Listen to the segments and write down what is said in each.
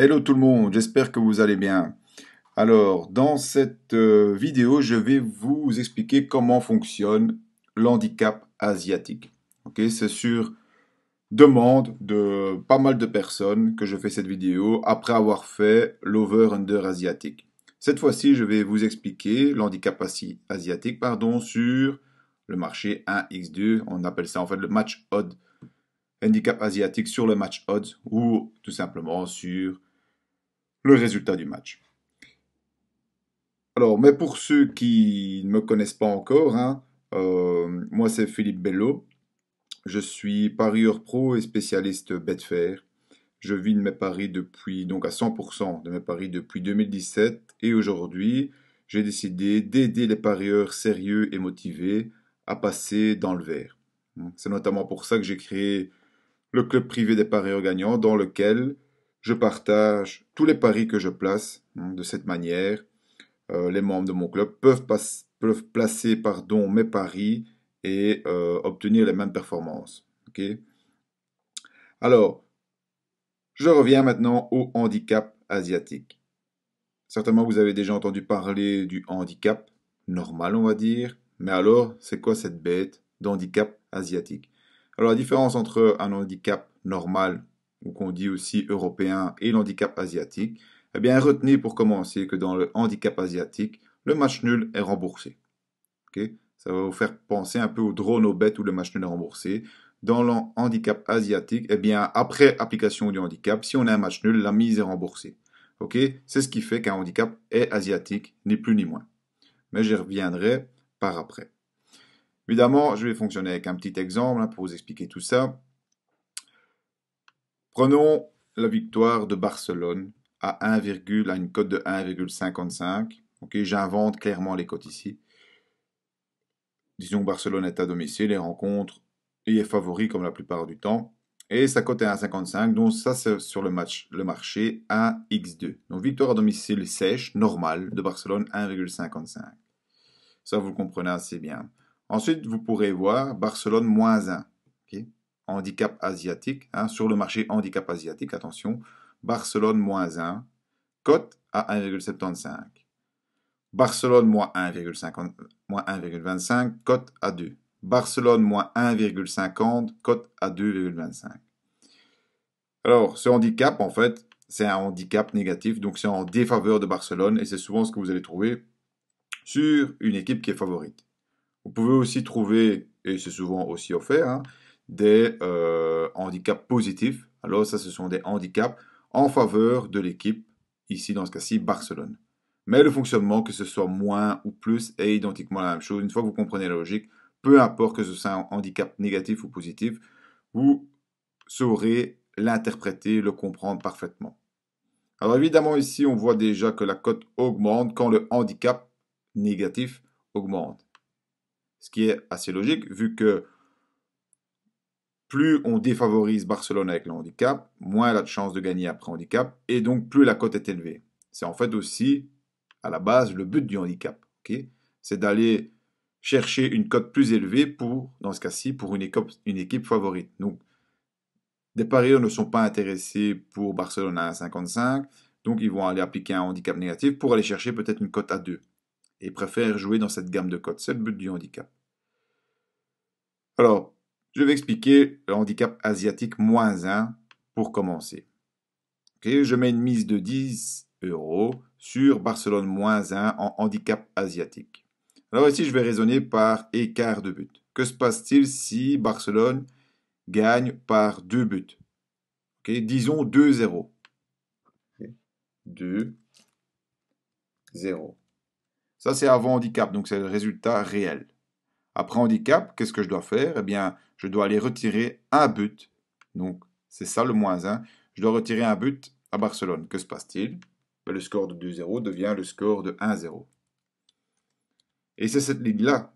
Hello tout le monde, j'espère que vous allez bien. Alors, dans cette euh, vidéo, je vais vous expliquer comment fonctionne l'handicap asiatique. Ok, C'est sur demande de pas mal de personnes que je fais cette vidéo après avoir fait l'over-under asiatique. Cette fois-ci, je vais vous expliquer l'handicap asiatique pardon, sur le marché 1x2. On appelle ça en fait le match odd. Handicap asiatique sur le match odds ou tout simplement sur le résultat du match. Alors, mais pour ceux qui ne me connaissent pas encore, hein, euh, moi c'est Philippe Bello. Je suis parieur pro et spécialiste Betfair. Je vis de mes paris depuis, donc à 100% de mes paris depuis 2017 et aujourd'hui, j'ai décidé d'aider les parieurs sérieux et motivés à passer dans le vert. C'est notamment pour ça que j'ai créé le club privé des parieurs gagnants dans lequel je partage tous les paris que je place hein, de cette manière. Euh, les membres de mon club peuvent, peuvent placer pardon, mes paris et euh, obtenir les mêmes performances. Alors, je reviens maintenant au handicap asiatique. Certainement, vous avez déjà entendu parler du handicap normal, on va dire. Mais alors, c'est quoi cette bête d'handicap asiatique Alors, la différence entre un handicap normal ou qu'on dit aussi européen, et l'handicap asiatique, eh bien retenez pour commencer que dans le handicap asiatique, le match nul est remboursé. Ça va vous faire penser un peu au drone aux bêtes où le match nul est remboursé. Dans le handicap asiatique, eh bien après application du handicap, si on a un match nul, la mise est remboursée. C'est ce qui fait qu'un handicap est asiatique, ni plus ni moins. Mais j'y reviendrai par après. Évidemment, je vais fonctionner avec un petit exemple hein, pour vous expliquer tout ça. Prenons la victoire de Barcelone à à une cote de 1,55. Ok, j'invente clairement les cotes ici. Disons que Barcelone est à domicile et rencontre et est favori comme la plupart du temps. Et sa cote est 1,55, donc ça c'est sur le match, le marché 1x2. Donc victoire à domicile sèche, normale, de Barcelone 1,55. Ça vous le comprenez assez bien. Ensuite, vous pourrez voir Barcelone moins 1 handicap asiatique, hein, sur le marché handicap asiatique, attention, Barcelone moins 1, cote à 1,75. Barcelone moins 1,25, cote à 2. Barcelone moins 1,50, cote à 2,25. Alors, ce handicap, en fait, c'est un handicap négatif, donc c'est en défaveur de Barcelone, et c'est souvent ce que vous allez trouver sur une équipe qui est favorite. Vous pouvez aussi trouver, et c'est souvent aussi offert, hein, des euh, handicaps positifs. Alors ça, ce sont des handicaps en faveur de l'équipe, ici dans ce cas-ci, Barcelone. Mais le fonctionnement, que ce soit moins ou plus, est identiquement la même chose. Une fois que vous comprenez la logique, peu importe que ce soit un handicap négatif ou positif, vous saurez l'interpréter, le comprendre parfaitement. Alors évidemment, ici, on voit déjà que la cote augmente quand le handicap négatif augmente. Ce qui est assez logique, vu que plus on défavorise Barcelone avec le handicap, moins elle a de chances de gagner après handicap, et donc plus la cote est élevée. C'est en fait aussi, à la base, le but du handicap. c'est d'aller chercher une cote plus élevée pour, dans ce cas-ci, pour une équipe, une équipe favorite. Donc, des parieurs ne sont pas intéressés pour Barcelone à 1,55, donc ils vont aller appliquer un handicap négatif pour aller chercher peut-être une cote à 2. Et préfèrent jouer dans cette gamme de cotes. C'est le but du handicap. Alors, je vais expliquer le handicap asiatique moins 1 pour commencer. je mets une mise de 10 euros sur Barcelone moins 1 en handicap asiatique. Alors ici, je vais raisonner par écart de but. Que se passe-t-il si Barcelone gagne par 2 buts Disons 2-0. 2-0. Ça, c'est avant handicap, donc c'est le résultat réel. Après handicap, qu'est-ce que je dois faire Eh bien, je dois aller retirer un but. Donc, c'est ça le moins 1. Je dois retirer un but à Barcelone. Que se passe-t-il ben, Le score de 2-0 devient le score de 1-0. Et c'est cette ligne-là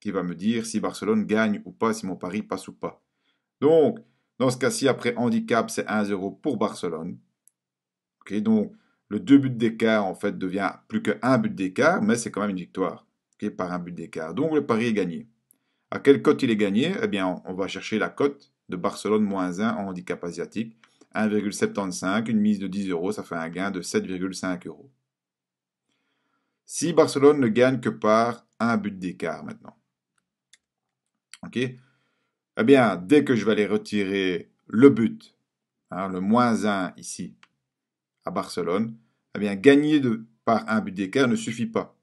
qui va me dire si Barcelone gagne ou pas, si mon pari passe ou pas. Donc, dans ce cas-ci, après handicap, c'est 1-0 pour Barcelone. donc, le 2 buts d'écart, en fait, devient plus que but d'écart, mais c'est quand même une victoire par un but d'écart. Donc le pari est gagné. À quelle cote il est gagné Eh bien, on va chercher la cote de Barcelone moins 1 en handicap asiatique. 1,75, une mise de 10 euros, ça fait un gain de 7,5 euros. Si Barcelone ne gagne que par un but d'écart maintenant. Ok Eh bien, dès que je vais aller retirer le but, hein, le moins 1 ici, à Barcelone, eh bien, gagner de, par un but d'écart ne suffit pas.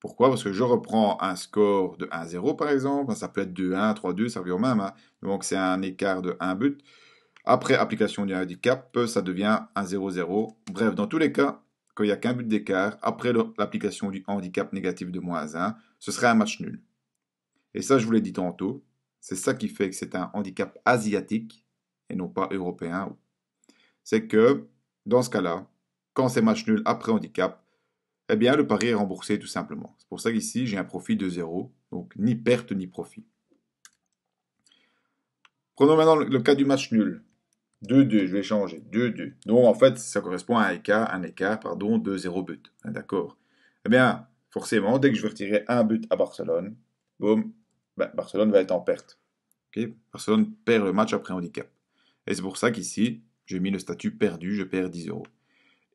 Pourquoi Parce que je reprends un score de 1-0 par exemple, hein, ça peut être 2-1, 3-2, ça revient au même. Hein. Donc c'est un écart de 1 but. Après application du handicap, ça devient 1-0-0. Bref, dans tous les cas, quand il n'y a qu'un but d'écart, après l'application du handicap négatif de moins 1, ce serait un match nul. Et ça, je vous l'ai dit tantôt, c'est ça qui fait que c'est un handicap asiatique et non pas européen. C'est que, dans ce cas-là, quand c'est match nul après handicap, eh bien le pari est remboursé tout simplement. C'est pour ça qu'ici j'ai un profit de zéro. donc ni perte ni profit. Prenons maintenant le cas du match nul. 2-2, je vais changer. 2-2. Donc en fait, ça correspond à un écart, un pardon, de 0 but. Hein, d'accord Eh bien, forcément, dès que je vais retirer un but à Barcelone, boum, ben, Barcelone va être en perte. Barcelone perd le match après handicap. Et c'est pour ça qu'ici, j'ai mis le statut perdu, je perds 10 euros.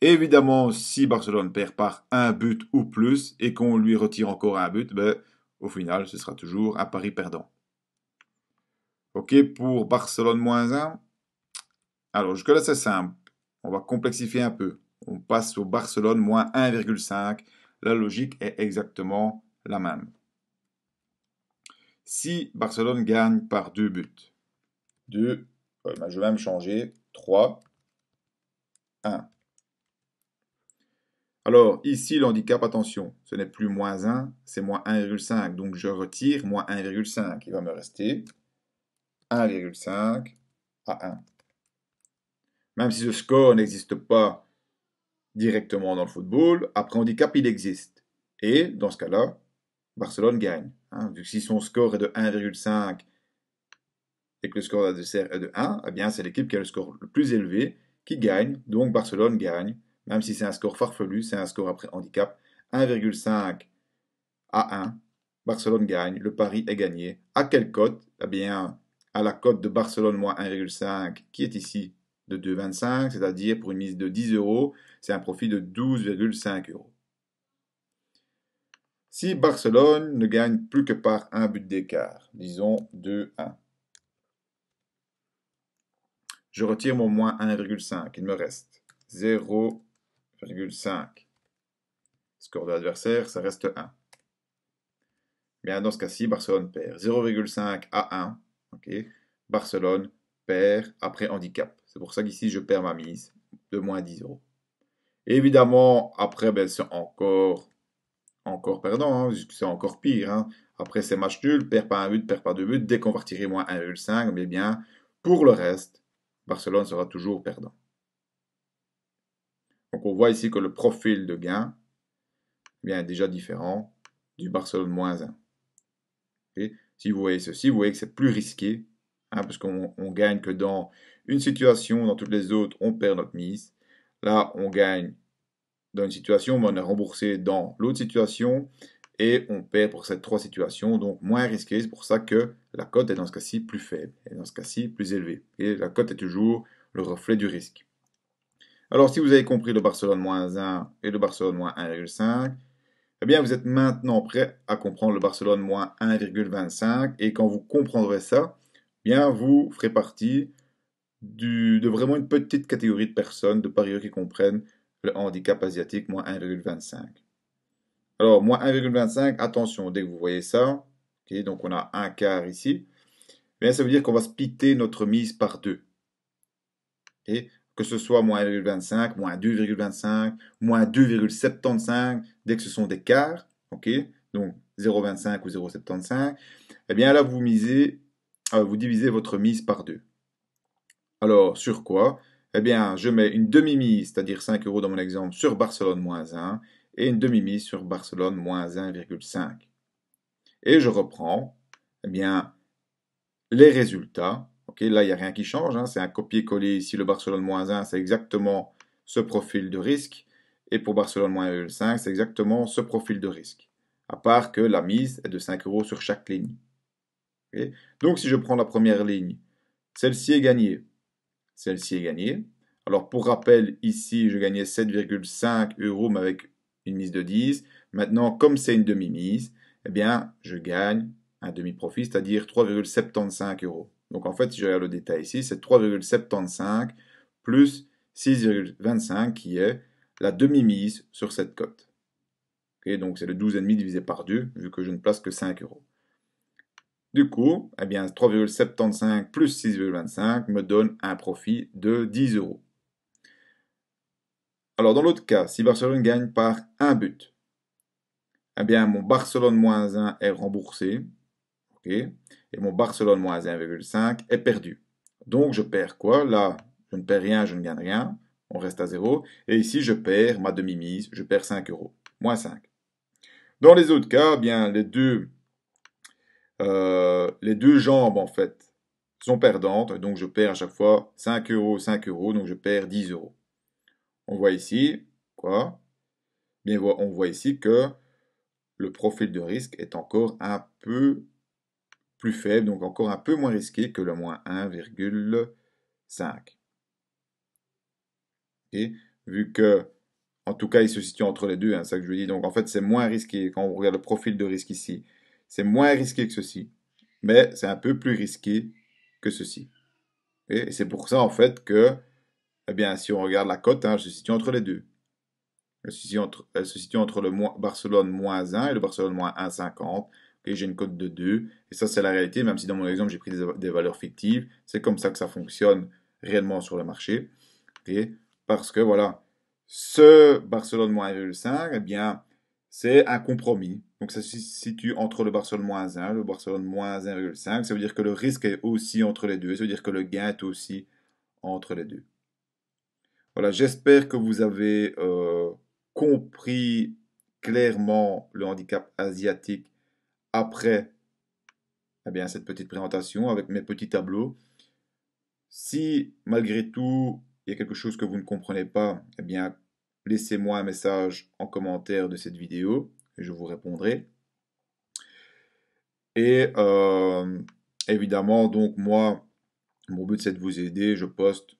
Évidemment, si Barcelone perd par un but ou plus et qu'on lui retire encore un but, ben, au final, ce sera toujours un pari perdant. Ok, pour Barcelone moins 1. Alors, jusque-là, c'est simple. On va complexifier un peu. On passe au Barcelone moins 1,5. La logique est exactement la même. Si Barcelone gagne par deux buts, 2, ben, je vais même changer, 3, 1. Alors, ici, l'handicap, handicap, attention, ce n'est plus moins 1, c'est moins 1,5. Donc, je retire moins 1,5. Il va me rester 1,5 à 1. Même si ce score n'existe pas directement dans le football, après handicap, il existe. Et, dans ce cas-là, Barcelone gagne. Hein. vu que si son score est de 1,5 et que le score d'adversaire est de 1, eh bien c'est l'équipe qui a le score le plus élevé qui gagne. Donc Barcelone gagne même si c'est un score farfelu, c'est un score après handicap. 1,5 à 1. Barcelone gagne, le pari est gagné. À quelle cote Eh bien, à la cote de Barcelone moins 1,5 qui est ici de 2,25, c'est-à-dire pour une mise de 10 euros, c'est un profit de 12,5 euros. Si Barcelone ne gagne plus que par un but d'écart, disons 2-1, je retire mon moins 1,5, il me reste 0, 0,5, Score de l'adversaire, ça reste 1. Bien, dans ce cas-ci, Barcelone perd. 0,5 à 1. Barcelone perd après handicap. C'est pour ça qu'ici, je perds ma mise de moins 10 euros. évidemment, après, ben, c'est encore, encore perdant. Hein, c'est encore pire. Hein. Après ces match nuls, perd pas un but, perd pas deux buts. Dès qu'on va moins 1,5, mais bien, pour le reste, Barcelone sera toujours perdant voit ici que le profil de gain eh est déjà différent du Barcelone moins 1. si vous voyez ceci, vous voyez que c'est plus risqué, hein, parce qu'on gagne que dans une situation, dans toutes les autres, on perd notre mise. Là, on gagne dans une situation, mais on est remboursé dans l'autre situation, et on perd pour ces trois situations, donc moins risqué. C'est pour ça que la cote est dans ce cas-ci plus faible, et dans ce cas-ci plus élevée. Et la cote est toujours le reflet du risque. Alors, si vous avez compris le Barcelone moins 1 et le Barcelone moins 1,5, eh bien, vous êtes maintenant prêt à comprendre le Barcelone moins 1,25. Et quand vous comprendrez ça, eh bien, vous ferez partie de vraiment une petite catégorie de personnes, de parieurs qui comprennent le handicap asiatique moins 1,25. Alors, moins 1,25, attention, dès que vous voyez ça, donc on a un quart ici, eh bien, ça veut dire qu'on va splitter notre mise par deux. Et que ce soit moins 1,25, moins 2,25, moins 2,75, dès que ce sont des quarts, ok, donc 0,25 ou 0,75, eh bien là vous misez, euh, vous divisez votre mise par deux. Alors sur quoi Eh bien je mets une demi-mise, c'est-à-dire 5 euros dans mon exemple, sur Barcelone moins 1, et une demi-mise sur Barcelone moins 1,5. Et je reprends, eh bien, les résultats là, il n'y a rien qui change. Hein. C'est un copier-coller ici, le Barcelone moins 1, c'est exactement ce profil de risque. Et pour Barcelone moins c'est exactement ce profil de risque. À part que la mise est de 5 euros sur chaque ligne. Donc, si je prends la première ligne, celle-ci est gagnée. Celle-ci est gagnée. Alors, pour rappel, ici, je gagnais 7,5 euros, mais avec une mise de 10. Maintenant, comme c'est une demi-mise, eh bien, je gagne un demi-profit, c'est-à-dire 3,75 euros. Donc en fait, si je regarde le détail ici, c'est 3,75 plus 6,25 qui est la demi-mise sur cette cote. donc c'est le 12,5 divisé par 2, vu que je ne place que 5 euros. Du coup, eh bien 3,75 plus 6,25 me donne un profit de 10 euros. Alors dans l'autre cas, si Barcelone gagne par un but, eh bien mon Barcelone moins 1 est remboursé, et mon Barcelone moins 1,5 est perdu. Donc je perds quoi Là, je ne perds rien, je ne gagne rien. On reste à 0. Et ici, je perds ma demi-mise, je perds 5 euros. Moins 5. Dans les autres cas, eh bien, les deux, euh, les deux jambes, en fait, sont perdantes. Donc je perds à chaque fois 5 euros, 5 euros. Donc je perds 10 euros. On voit ici, quoi on voit ici que le profil de risque est encore un peu plus faible, donc encore un peu moins risqué que le moins 1,5. Et Vu que, en tout cas, il se situe entre les deux, hein, c'est ça que je dis. Donc en fait, c'est moins risqué, quand on regarde le profil de risque ici, c'est moins risqué que ceci, mais c'est un peu plus risqué que ceci. Et c'est pour ça, en fait, que, eh bien, si on regarde la cote, hein, se situe entre les deux. se, situe entre, elle se situe entre, le Barcelone moins 1 et le Barcelone moins 1,50 et j'ai une cote de 2, et ça c'est la réalité, même si dans mon exemple j'ai pris des, valeurs fictives, c'est comme ça que ça fonctionne réellement sur le marché, parce que voilà, ce Barcelone moins 1,5, eh bien, c'est un compromis. Donc ça se situe entre le Barcelone moins 1, le Barcelone moins 1,5. Ça veut dire que le risque est aussi entre les deux. Ça veut dire que le gain est aussi entre les deux. Voilà, j'espère que vous avez euh, compris clairement le handicap asiatique après eh bien, cette petite présentation avec mes petits tableaux. Si malgré tout il y a quelque chose que vous ne comprenez pas, eh bien laissez-moi un message en commentaire de cette vidéo et je vous répondrai. Et euh, évidemment, donc moi, mon but c'est de vous aider. Je poste,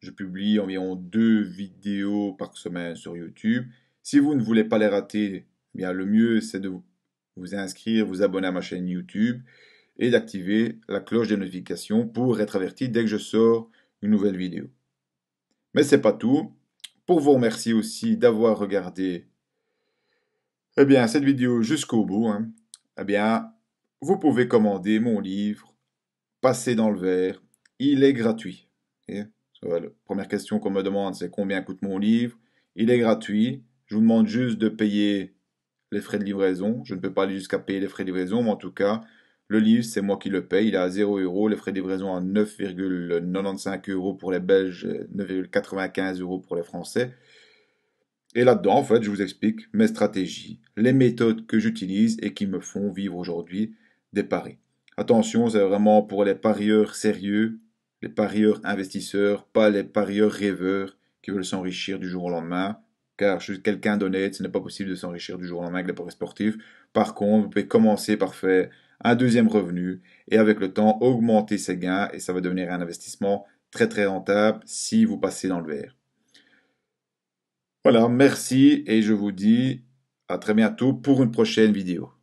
je publie environ deux vidéos par semaine sur YouTube. Si vous ne voulez pas les rater, eh bien le mieux c'est de vous vous inscrire, vous abonner à ma chaîne YouTube et d'activer la cloche de notification pour être averti dès que je sors une nouvelle vidéo. Mais c'est pas tout. Pour vous remercier aussi d'avoir regardé eh bien, cette vidéo jusqu'au bout, hein, eh bien, vous pouvez commander mon livre Passer dans le verre. Il est gratuit. la première question qu'on me demande, c'est combien coûte mon livre. Il est gratuit. Je vous demande juste de payer les frais de livraison. Je ne peux pas aller jusqu'à payer les frais de livraison, mais en tout cas, le livre, c'est moi qui le paye. Il est à 0 euros. Les frais de livraison à 9,95 euros pour les Belges, 9,95 euros pour les Français. Et là-dedans, en fait, je vous explique mes stratégies, les méthodes que j'utilise et qui me font vivre aujourd'hui des paris. Attention, c'est vraiment pour les parieurs sérieux, les parieurs investisseurs, pas les parieurs rêveurs qui veulent s'enrichir du jour au lendemain car je suis quelqu'un d'honnête, ce n'est pas possible de s'enrichir du jour au lendemain avec paris sportif. Par contre, vous pouvez commencer par faire un deuxième revenu et avec le temps augmenter ses gains et ça va devenir un investissement très très rentable si vous passez dans le vert. Voilà, merci et je vous dis à très bientôt pour une prochaine vidéo.